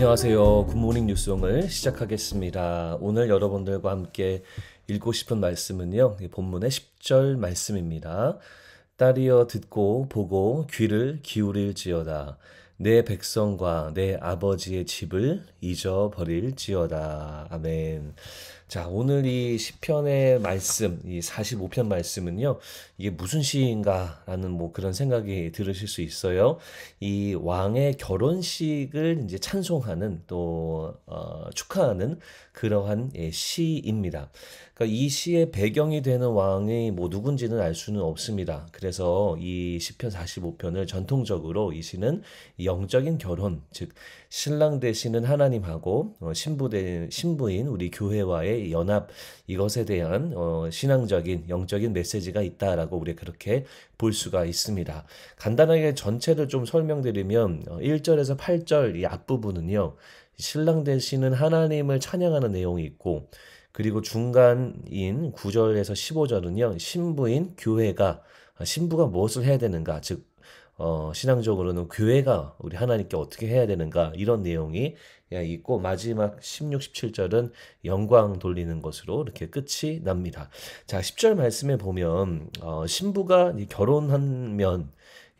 안녕하세요. 굿모닝 뉴스용을 시작하겠습니다. 오늘 여러분들과 함께 읽고 싶은 말씀은요. 본문의 10절 말씀입니다. 딸이여 듣고 보고 귀를 기울일지어다. 내 백성과 내 아버지의 집을 잊어버릴지어다. 아멘. 자, 오늘 이 시편의 말씀, 이 45편 말씀은요. 이게 무슨 시인가라는 뭐 그런 생각이 들으실 수 있어요. 이 왕의 결혼식을 이제 찬송하는 또 어, 축하하는 그러한 예, 시입니다. 그러니까 이 시의 배경이 되는 왕이 뭐 누군지는 알 수는 없습니다. 그래서 이 시편 45편을 전통적으로 이 시는 영적인 결혼, 즉 신랑 되시는 하나님하고 어, 신부 되 신부인 우리 교회와의 연합 이것에 대한 어, 신앙적인 영적인 메시지가 있다라고 우리가 그렇게 볼 수가 있습니다. 간단하게 전체를 좀 설명드리면 1절에서 어, 8절 이 앞부분은요. 신랑 되시는 하나님을 찬양하는 내용이 있고 그리고 중간인 9절에서 15절은요. 신부인 교회가 아, 신부가 무엇을 해야 되는가 즉 어, 신앙적으로는 교회가 우리 하나님께 어떻게 해야 되는가 이런 내용이 예, 있고 마지막 16, 17절은 영광 돌리는 것으로 이렇게 끝이 납니다. 자, 10절 말씀에 보면 어, 신부가 결혼하면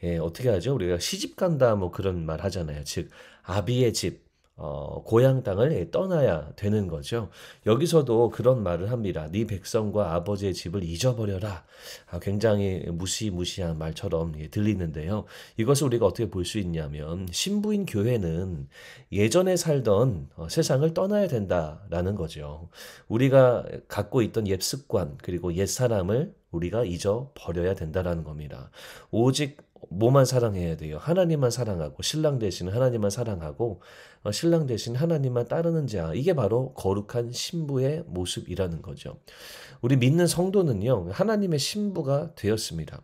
예, 어떻게 하죠? 우리가 시집 간다 뭐 그런 말 하잖아요. 즉 아비의 집 어, 고향 땅을 떠나야 되는 거죠. 여기서도 그런 말을 합니다. 네 백성과 아버지의 집을 잊어버려라. 아, 굉장히 무시무시한 말처럼 예, 들리는데요. 이것을 우리가 어떻게 볼 수 있냐면 신부인 교회는 예전에 살던 어, 세상을 떠나야 된다라는 거죠. 우리가 갖고 있던 옛 습관 그리고 옛 사람을 우리가 잊어버려야 된다라는 겁니다. 오직 뭐만 사랑해야 돼요? 하나님만 사랑하고 신랑 대신 하나님만 사랑하고 어, 신랑 대신 하나님만 따르는 자 이게 바로 거룩한 신부의 모습이라는 거죠. 우리 믿는 성도는요 하나님의 신부가 되었습니다.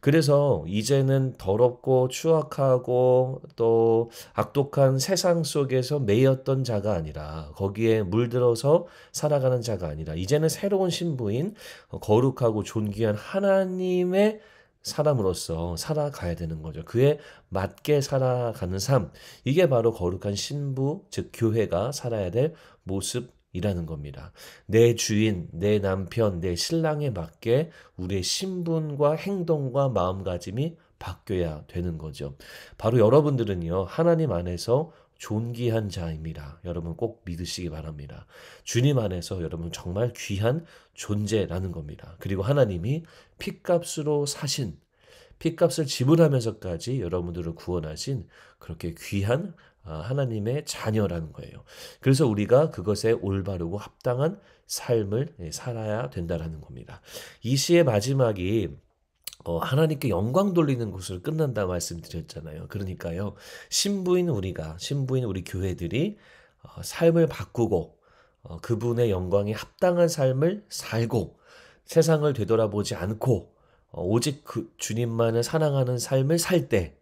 그래서 이제는 더럽고 추악하고 또 악독한 세상 속에서 매였던 자가 아니라 거기에 물들어서 살아가는 자가 아니라 이제는 새로운 신부인 어, 거룩하고 존귀한 하나님의 사람으로서 살아가야 되는 거죠. 그에 맞게 살아가는 삶. 이게 바로 거룩한 신부, 즉, 교회가 살아야 될 모습이라는 겁니다. 내 주인, 내 남편, 내 신랑에 맞게 우리의 신분과 행동과 마음가짐이 바뀌어야 되는 거죠. 바로 여러분들은요, 하나님 안에서 존귀한 자입니다. 여러분 꼭 믿으시기 바랍니다. 주님 안에서 여러분 정말 귀한 존재라는 겁니다. 그리고 하나님이 핏값으로 사신 핏값을 지불하면서까지 여러분들을 구원하신 그렇게 귀한 아, 하나님의 자녀라는 거예요. 그래서 우리가 그것에 올바르고 합당한 삶을 예, 살아야 된다라는 겁니다. 이 시의 마지막이 어, 하나님께 영광 돌리는 곳으로 끝난다 말씀드렸잖아요. 그러니까요, 신부인 우리가, 신부인 우리 교회들이 어, 삶을 바꾸고, 어, 그분의 영광이 합당한 삶을 살고, 세상을 되돌아보지 않고, 어, 오직 그 주님만을 사랑하는 삶을 살 때,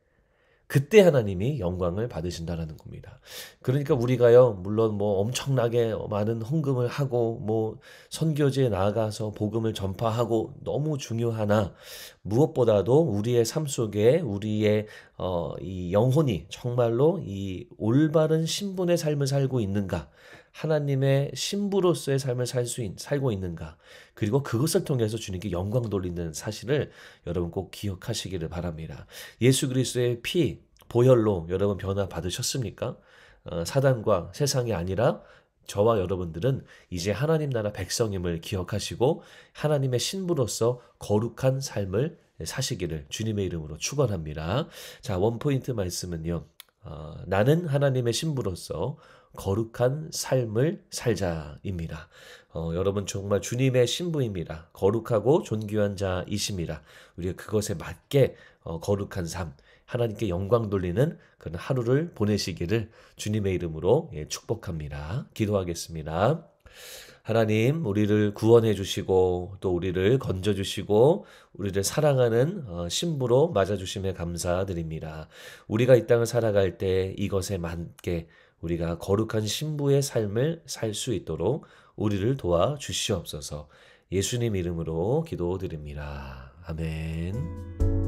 그때 하나님이 영광을 받으신다라는 겁니다. 그러니까 우리가요, 물론 뭐 엄청나게 많은 헌금을 하고, 뭐 선교지에 나아가서 복음을 전파하고 너무 중요하나, 무엇보다도 우리의 삶 속에 우리의 어, 이 영혼이 정말로 이 올바른 신분의 삶을 살고 있는가, 하나님의 신부로서의 삶을 살수 살고 있는가 그리고 그것을 통해서 주님께 영광 돌리는 사실을 여러분 꼭 기억하시기를 바랍니다. 예수 그리스도의 피 보혈로 여러분 변화 받으셨습니까? 어, 사단과 세상이 아니라 저와 여러분들은 이제 하나님 나라 백성임을 기억하시고 하나님의 신부로서 거룩한 삶을 사시기를 주님의 이름으로 축원합니다. 자, 원 포인트 말씀은요. 어, 나는 하나님의 신부로서 거룩한 삶을 살자입니다. 어, 여러분 정말 주님의 신부입니다. 거룩하고 존귀한 자이십니다. 우리가 그것에 맞게 어, 거룩한 삶, 하나님께 영광 돌리는 그런 하루를 보내시기를 주님의 이름으로 예, 축복합니다. 기도하겠습니다. 하나님, 우리를 구원해 주시고, 또 우리를 건져 주시고, 우리를 사랑하는 어, 신부로 맞아 주심에 감사드립니다. 우리가 이 땅을 살아갈 때 이것에 맞게 우리가 거룩한 신부의 삶을 살 수 있도록 우리를 도와 주시옵소서. 예수님 이름으로 기도드립니다. 아멘.